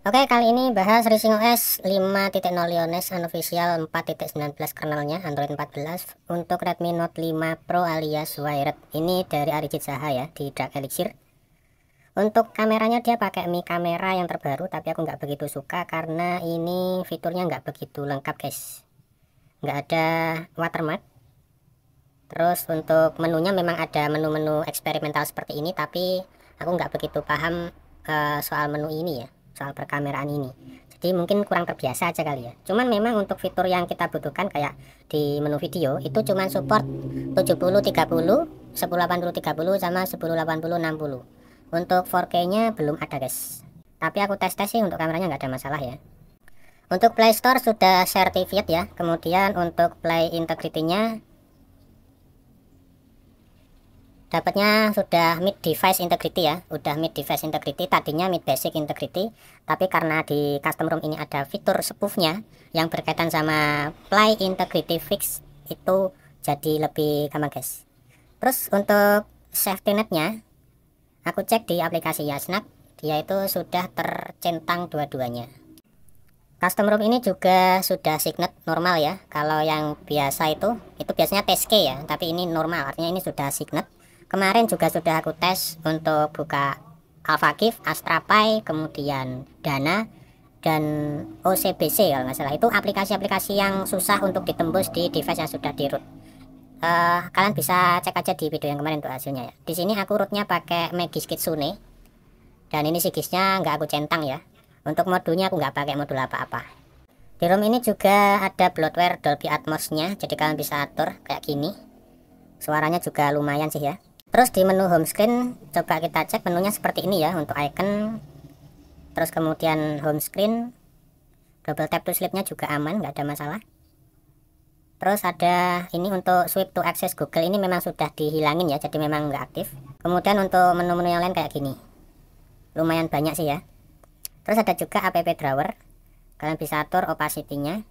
Oke, kali ini bahas Racing OS 5.0 Leones Unofficial 4.19 kernelnya Android 14 untuk Redmi Note 5 Pro alias Wired. Ini dari Arijit Saha ya di Dark Elixir. Untuk kameranya dia pakai Mi kamera yang terbaru tapi aku nggak begitu suka karena ini fiturnya nggak begitu lengkap guys. Nggak ada watermark. Terus untuk menunya memang ada menu-menu eksperimental seperti ini tapi aku nggak begitu paham uh, soal menu ini ya soal perkameraan ini jadi mungkin kurang terbiasa aja kali ya cuman memang untuk fitur yang kita butuhkan kayak di menu video itu cuman support 70 30 1080 30 sama 1080 60 untuk 4K nya belum ada guys tapi aku tes-tes sih untuk kameranya nggak ada masalah ya untuk Play Store sudah certificate ya kemudian untuk Play Integrity nya dapatnya sudah mid device integrity ya udah mid device integrity tadinya mid basic integrity tapi karena di custom room ini ada fitur spoofnya yang berkaitan sama play integrity fix itu jadi lebih gampang guys terus untuk safety netnya aku cek di aplikasi Yasnak, dia itu sudah tercentang dua-duanya custom room ini juga sudah signet normal ya kalau yang biasa itu itu biasanya TSK ya tapi ini normal artinya ini sudah signet Kemarin juga sudah aku tes untuk buka Alphagif, Astrapay, kemudian Dana, dan OCBC kalau nggak salah itu aplikasi-aplikasi yang susah untuk ditembus di device yang sudah di root uh, eh, kalian bisa cek aja di video yang kemarin untuk hasilnya ya di sini aku rootnya pakai Magis Kitsune dan ini sigisnya nggak aku centang ya untuk modulnya aku nggak pakai modul apa-apa di ROM ini juga ada bloatware Dolby Atmos nya jadi kalian bisa atur kayak gini suaranya juga lumayan sih ya Terus di menu home screen coba kita cek menunya seperti ini ya untuk icon. Terus kemudian home screen double tap to sleep-nya juga aman, nggak ada masalah. Terus ada ini untuk swipe to access Google ini memang sudah dihilangin ya, jadi memang nggak aktif. Kemudian untuk menu-menu yang lain kayak gini. Lumayan banyak sih ya. Terus ada juga app drawer. Kalian bisa atur opacity-nya.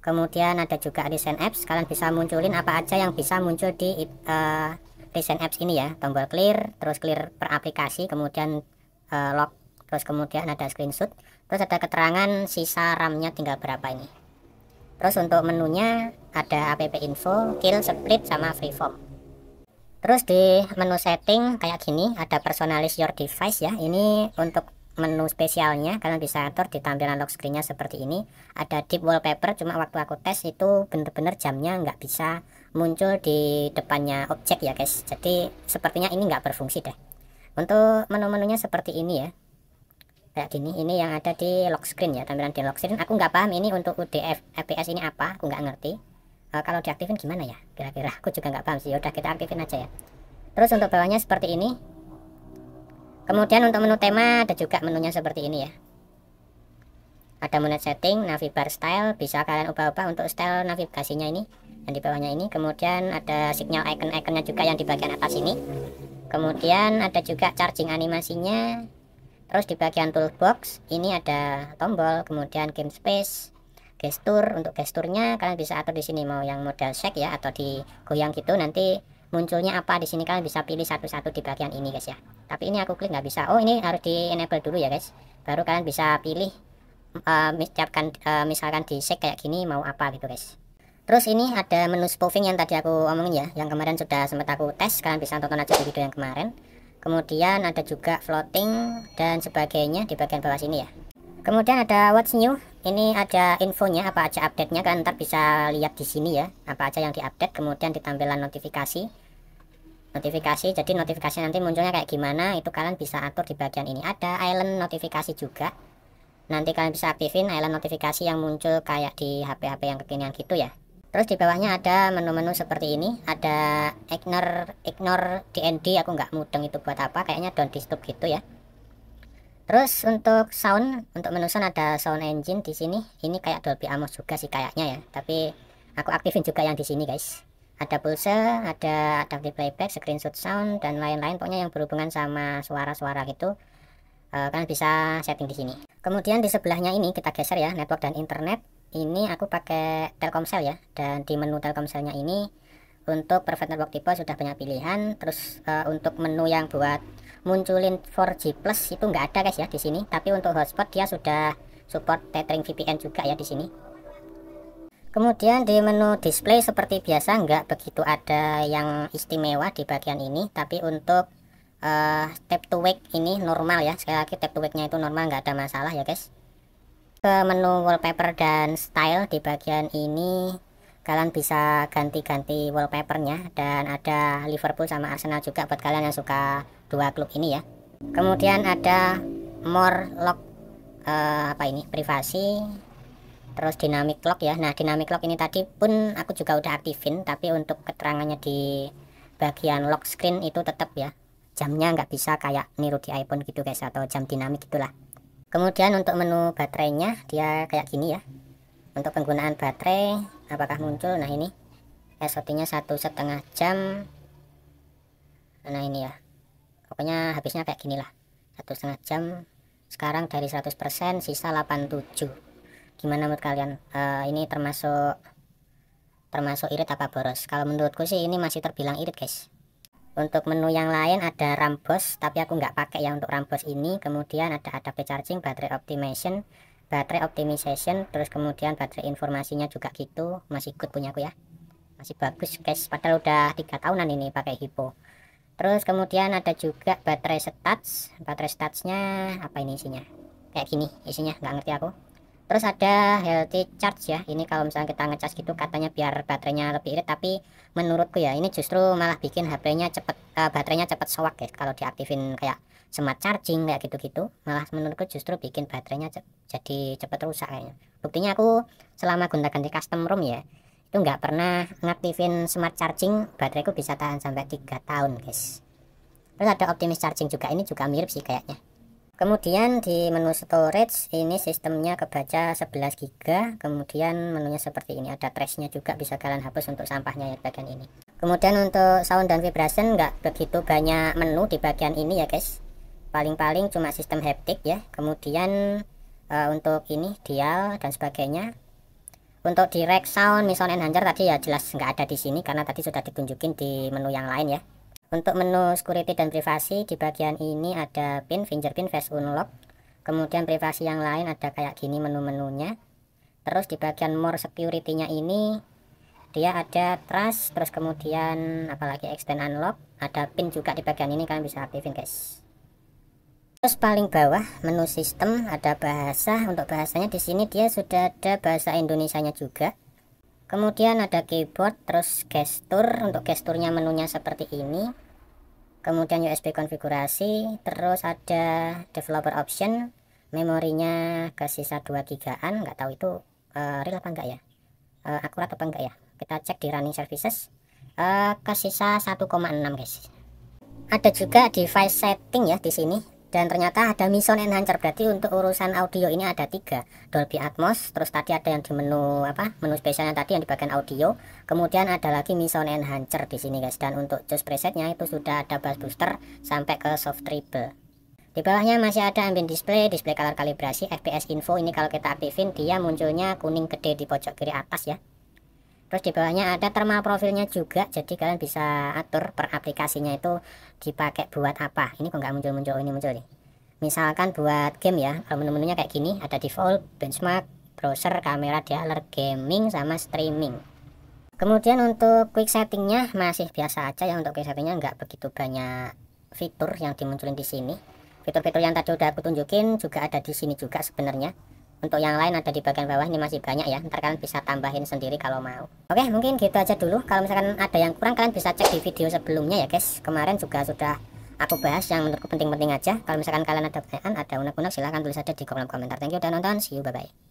Kemudian ada juga recent apps, kalian bisa munculin apa aja yang bisa muncul di uh, desain apps ini ya tombol clear terus clear per aplikasi kemudian uh, lock terus kemudian ada screenshot terus ada keterangan sisa RAM-nya tinggal berapa ini terus untuk menunya ada app info kill split sama freeform terus di menu setting kayak gini ada personalize your device ya ini untuk menu spesialnya kalian bisa atur di tampilan lock screennya seperti ini ada deep wallpaper cuma waktu aku tes itu bener-bener jamnya nggak bisa muncul di depannya objek ya guys jadi sepertinya ini nggak berfungsi deh untuk menu-menunya seperti ini ya kayak gini ini yang ada di lock screen ya tampilan di lock screen aku nggak paham ini untuk UDF FPS ini apa aku nggak ngerti uh, kalau diaktifin gimana ya kira-kira aku juga nggak paham sih udah kita aktifin aja ya terus untuk bawahnya seperti ini kemudian untuk menu tema ada juga menunya seperti ini ya ada menu setting navibar style bisa kalian ubah-ubah untuk style navigasinya ini dan di bawahnya ini kemudian ada signal icon-iconnya juga yang di bagian atas ini kemudian ada juga charging animasinya terus di bagian toolbox ini ada tombol kemudian game space gestur untuk gesturnya kalian bisa atur di sini mau yang model shake ya atau di goyang gitu nanti munculnya apa di sini kalian bisa pilih satu-satu di bagian ini guys ya tapi ini aku klik nggak bisa oh ini harus di enable dulu ya guys baru kalian bisa pilih uh, misalkan eh, misalkan di shake kayak gini mau apa gitu guys Terus ini ada menu spoofing yang tadi aku omongin ya, yang kemarin sudah sempat aku tes, kalian bisa tonton aja di video yang kemarin. Kemudian ada juga floating dan sebagainya di bagian bawah sini ya. Kemudian ada what's new, ini ada infonya apa aja update-nya, kan, ntar bisa lihat di sini ya, apa aja yang di update kemudian di tampilan notifikasi. Notifikasi, jadi notifikasi nanti munculnya kayak gimana, itu kalian bisa atur di bagian ini. Ada island notifikasi juga, nanti kalian bisa aktifin island notifikasi yang muncul kayak di HP-HP yang kekinian gitu ya terus di bawahnya ada menu-menu seperti ini ada ignore ignore DND aku nggak mudeng itu buat apa kayaknya don't disturb gitu ya terus untuk sound untuk menu sound ada sound engine di sini ini kayak Dolby Atmos juga sih kayaknya ya tapi aku aktifin juga yang di sini guys ada pulsa, ada adaptive playback, screenshot sound, dan lain-lain pokoknya yang berhubungan sama suara-suara gitu uh, eh, kalian bisa setting di sini kemudian di sebelahnya ini kita geser ya network dan internet ini aku pakai Telkomsel ya dan di menu Telkomselnya ini untuk private network tipe sudah banyak pilihan terus uh, untuk menu yang buat munculin 4G plus itu nggak ada guys ya di sini tapi untuk hotspot dia sudah support tethering VPN juga ya di sini kemudian di menu display seperti biasa nggak begitu ada yang istimewa di bagian ini tapi untuk uh, eh, tap to wake ini normal ya sekali lagi tap to wake nya itu normal nggak ada masalah ya guys ke menu wallpaper dan style di bagian ini kalian bisa ganti-ganti wallpapernya dan ada Liverpool sama Arsenal juga buat kalian yang suka dua klub ini ya kemudian ada more lock uh, apa ini privasi terus dynamic lock ya nah dynamic lock ini tadi pun aku juga udah aktifin tapi untuk keterangannya di bagian lock screen itu tetap ya jamnya nggak bisa kayak niru di iPhone gitu guys atau jam dinamik itulah kemudian untuk menu baterainya dia kayak gini ya untuk penggunaan baterai apakah muncul nah ini SOT nya satu setengah jam nah ini ya pokoknya habisnya kayak gini lah satu setengah jam sekarang dari 100% sisa 87 gimana menurut kalian uh, ini termasuk termasuk irit apa boros kalau menurutku sih ini masih terbilang irit guys untuk menu yang lain ada bus tapi aku nggak pakai ya untuk bus ini. Kemudian ada adaptive charging, baterai optimization, baterai optimization, terus kemudian baterai informasinya juga gitu. Masih good punya aku ya. Masih bagus guys, padahal udah tiga tahunan ini pakai Hippo. Terus kemudian ada juga baterai stats. Baterai statsnya apa ini isinya? Kayak gini isinya, nggak ngerti aku terus ada healthy charge ya ini kalau misalnya kita ngecas gitu katanya biar baterainya lebih irit tapi menurutku ya ini justru malah bikin HP-nya cepet uh, baterainya cepet eh, sowak ya kalau diaktifin kayak smart charging kayak gitu-gitu malah menurutku justru bikin baterainya ce jadi cepet rusak kayaknya buktinya aku selama gunakan ganti custom room ya itu nggak pernah ngaktifin smart charging bateraiku bisa tahan sampai 3 tahun guys terus ada optimis charging juga ini juga mirip sih kayaknya kemudian di menu storage ini sistemnya kebaca 11 GB kemudian menunya seperti ini ada trashnya juga bisa kalian hapus untuk sampahnya ya bagian ini kemudian untuk sound dan vibration nggak begitu banyak menu di bagian ini ya guys paling-paling cuma sistem haptic ya kemudian e, untuk ini dial dan sebagainya untuk direct sound misalnya enhancer tadi ya jelas nggak ada di sini karena tadi sudah ditunjukin di menu yang lain ya untuk menu security dan privasi di bagian ini ada pin, fingerprint, face unlock. Kemudian privasi yang lain ada kayak gini menu-menunya. Terus di bagian more security-nya ini dia ada trust, terus kemudian apalagi extend unlock, ada pin juga di bagian ini kalian bisa aktifin guys. Terus paling bawah menu sistem ada bahasa. Untuk bahasanya di sini dia sudah ada bahasa Indonesia nya juga kemudian ada keyboard terus gestur untuk gesturnya menunya seperti ini kemudian USB konfigurasi terus ada developer option memorinya ke sisa 2 gigaan nggak tahu itu uh, real apa enggak ya uh, akurat apa enggak ya kita cek di running services uh, ke sisa 1,6 guys ada juga device setting ya di sini dan ternyata ada Mission Enhancer berarti untuk urusan audio ini ada tiga Dolby Atmos terus tadi ada yang di menu apa menu spesialnya tadi yang di bagian audio kemudian ada lagi Mission Enhancer di sini guys dan untuk just presetnya itu sudah ada bass booster sampai ke soft treble di bawahnya masih ada ambient display, display color kalibrasi, FPS info ini kalau kita aktifin dia munculnya kuning gede di pojok kiri atas ya terus di bawahnya ada thermal profilnya juga jadi kalian bisa atur per aplikasinya itu dipakai buat apa ini kok nggak muncul-muncul ini muncul nih misalkan buat game ya kalau menu-menunya kayak gini ada default benchmark browser kamera dialer gaming sama streaming kemudian untuk quick settingnya masih biasa aja ya untuk quick settingnya nggak begitu banyak fitur yang dimunculin di sini fitur-fitur yang tadi udah aku tunjukin juga ada di sini juga sebenarnya untuk yang lain ada di bagian bawah ini masih banyak ya ntar kalian bisa tambahin sendiri kalau mau oke mungkin gitu aja dulu kalau misalkan ada yang kurang kalian bisa cek di video sebelumnya ya guys kemarin juga sudah aku bahas yang menurutku penting-penting aja kalau misalkan kalian ada pertanyaan ada unek-unek silahkan tulis aja di kolom komentar thank you udah nonton see you bye bye